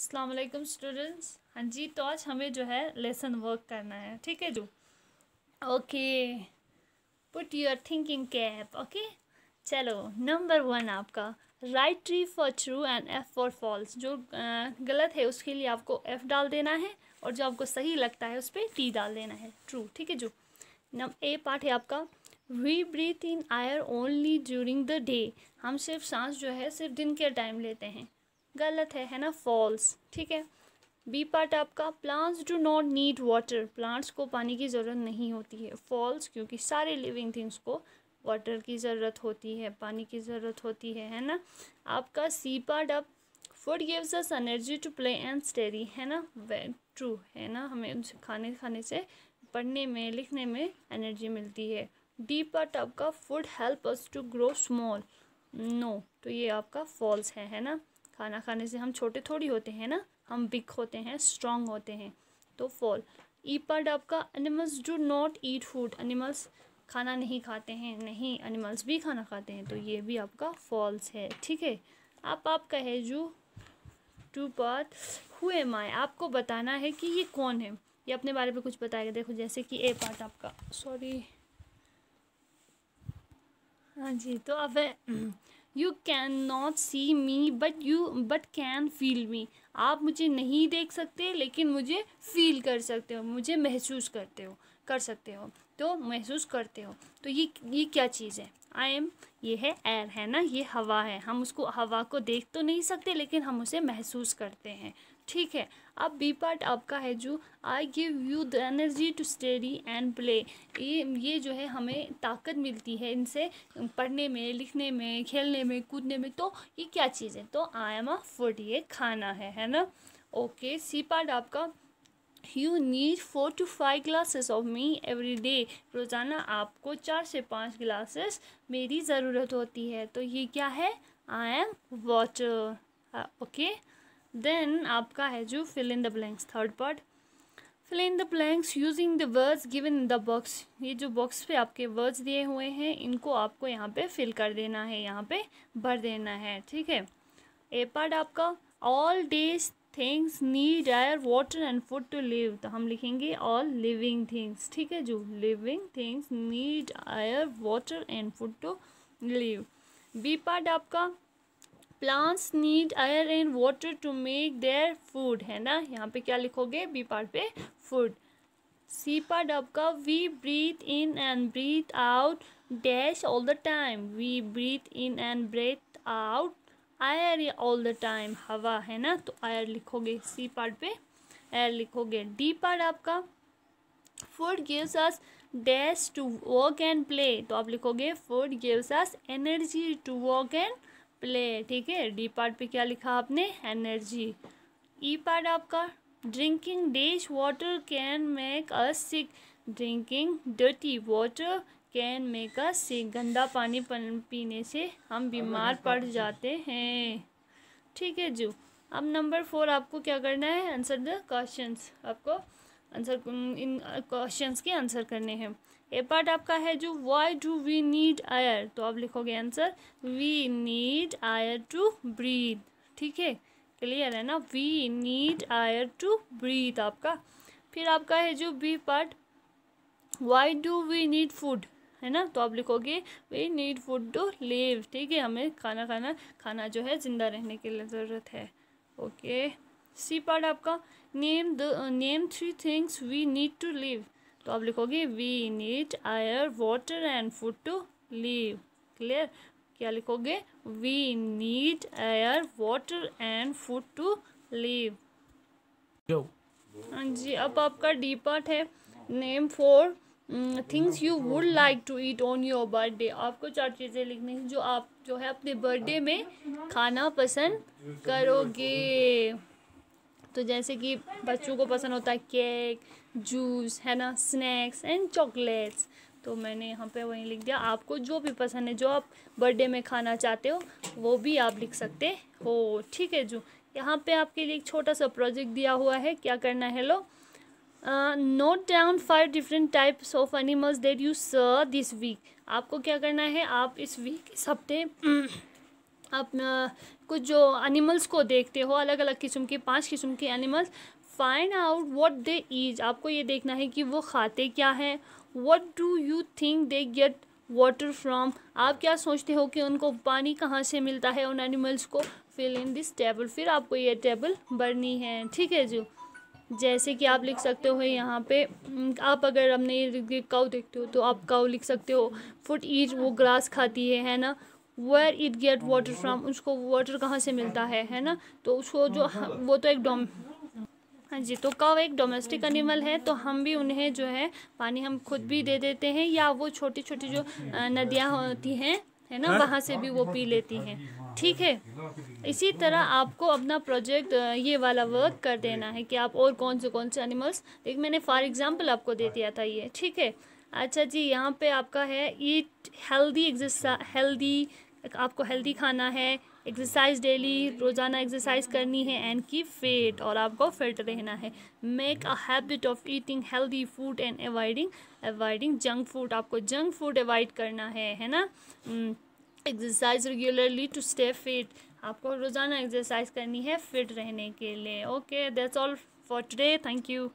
Aslam students हाँ जी तो आज हमें जो है लेसन वर्क करना है ठीक है जो okay put your thinking cap okay चलो नंबर वन आपका write T for true and F for false जो गलत है उसके लिए आपको एफ़ डाल देना है और जो आपको सही लगता है उस पर टी डाल देना है ट्रू ठीक है जो नम ए पार्ट है आपका we breathe in air only during the day हम सिर्फ सांस जो है सिर्फ दिन के टाइम लेते हैं गलत है है ना फॉल्स ठीक है बी पार्ट आपका plants do not need water plants को पानी की ज़रूरत नहीं होती है फॉल्स क्योंकि सारे लिविंग थिंग्स को वाटर की ज़रूरत होती है पानी की ज़रूरत होती है है ना आपका सी पार्ट आप food gives us energy to play and study है ना वे ट्रू है ना हमें उनसे खाने खाने से पढ़ने में लिखने में एनर्जी मिलती है डी पार्ट आपका food help us to grow small no तो ये आपका फॉल्स है है ना खाना खाने से हम छोटे थोड़ी होते हैं ना हम बिग होते हैं स्ट्रॉन्ग होते हैं तो फॉल ई पार्ट आपका animals do not eat food animals खाना नहीं खाते हैं नहीं एनिमल्स भी खाना खाते हैं तो ये भी आपका फॉल्स है ठीक है आप आपका है जो two part who am I आपको बताना है कि ये कौन है ये अपने बारे में कुछ बताएगा देखो जैसे कि ए पार्ट आपका सॉरी हाँ जी तो अब you can not see me but you but can feel me आप मुझे नहीं देख सकते लेकिन मुझे फील कर सकते हो मुझे महसूस करते हो कर सकते हो तो महसूस करते हो तो ये ये क्या चीज़ है आई एम ये है एयर है ना ये हवा है हम उसको हवा को देख तो नहीं सकते लेकिन हम उसे महसूस करते हैं ठीक है अब बी पार्ट आपका है जो I give you the energy to study and play ये ये जो है हमें ताकत मिलती है इनसे पढ़ने में लिखने में खेलने में कूदने में तो ये क्या चीज़ है तो आई एम अ फूड ये खाना है है ना ओके सी पार्ट आपका you need four to five glasses of me every day रोज़ाना आपको चार से पाँच ग्लासेस मेरी ज़रूरत होती है तो ये क्या है I am water okay then आपका है जो fill in the blanks third part fill in the blanks using the words given in the box ये जो बॉक्स पे आपके वर्ड्स दिए हुए हैं इनको आपको यहाँ पे फिल कर देना है यहाँ पे भर देना है ठीक है ए पार्ट आपका all these things need air water and food to live तो हम लिखेंगे ऑल लिविंग थिंग्स ठीक है जो living things need air water and food to live B part आपका plants need air and water to make their food है ना यहाँ पे क्या लिखोगे बी पार्ट पे फूड सी पार्ट आपका we breathe in and breathe out dash all the time we breathe in and breathe out air all the time हवा है ना तो आयर लिखोगे सी पार्ट पे एयर लिखोगे डी पार्ट आपका food gives us dash to work and play तो आप लिखोगे food gives us energy to work and play ठीक है डी पार्ट पे क्या लिखा आपने एनर्जी ई पार्ट आपका drinking dish water can make a sick drinking dirty water can make a sick गंदा पानी पीने से हम बीमार पड़ जाते हैं ठीक है जो अब नंबर फोर आपको क्या करना है आंसर द क्वेश्चंस आपको आंसर इन क्वेश्चंस के आंसर करने हैं ए पार्ट आपका है जो why do we need air तो आप लिखोगे answer we need air to breathe ठीक है क्लियर है ना we need air to breathe आपका फिर आपका है जो B part why do we need food है ना तो आप लिखोगे we need food to live ठीक है हमें खाना खाना खाना जो है ज़िंदा रहने के लिए ज़रूरत है ओके okay. सी पार्ट आपका name the name three things we need to live तो आप लिखोगे we need air water and food to live clear क्या लिखोगे we need air water and food to live हाँ जी अब आपका डी पार्ट है name four things you would like to eat on your birthday आपको चार चीज़ें लिखनी है जो आप जो है अपने बर्थडे में खाना पसंद करोगे तो जैसे कि बच्चों को पसंद होता है केक जूस है ना स्नैक्स एंड चॉकलेट्स तो मैंने यहाँ पे वहीं लिख दिया आपको जो भी पसंद है जो आप बर्थडे में खाना चाहते हो वो भी आप लिख सकते हो ठीक है जो यहाँ पे आपके लिए एक छोटा सा प्रोजेक्ट दिया हुआ है क्या करना है लो note down five different types of animals that you saw this week आपको क्या करना है आप इस वीक इस हफ्ते आप कुछ जो एनिमल्स को देखते हो अलग अलग किस्म के पांच किस्म के animals find out what they eat आपको ये देखना है कि वो खाते क्या हैं what do you think they get water from आप क्या सोचते हो कि उनको पानी कहाँ से मिलता है उन एनिमल्स को फिल इन दिस टेबल फिर आपको ये टेबल भरनी है ठीक है जो जैसे कि आप लिख सकते हो यहाँ पे आप अगर हमने काउ देखते हो तो आप काउ लिख सकते हो फुट ईज वो ग्रास खाती है है ना where it get water from उसको वाटर कहाँ से मिलता है है ना तो उसको जो वो तो एक डोम हाँ जी तो कव एक डोमेस्टिक एनिमल है तो हम भी उन्हें जो है पानी हम खुद भी दे देते हैं या वो छोटी छोटी जो नदियाँ होती हैं है ना हाँ? वहाँ से भी वो पी लेती हैं ठीक है इसी तरह आपको अपना प्रोजेक्ट ये वाला वर्क कर देना है कि आप और कौन से कौन से एनिमल्स एक मैंने फॉर एग्जांपल आपको दे दिया था ये ठीक है अच्छा जी यहाँ पे आपका है ईट हेल्दी एग्जिस्ट हेल्दी आपको हेल्दी खाना है एक्सरसाइज डेली रोज़ाना एक्सरसाइज करनी है एंड की फिट और आपको फिट रहना है make a habit of eating healthy food and avoiding avoiding junk food आपको जंक फूड अवॉइड करना है है ना exercise regularly to stay fit आपको रोज़ाना एक्सरसाइज करनी है फिट रहने के लिए okay that's all for today thank you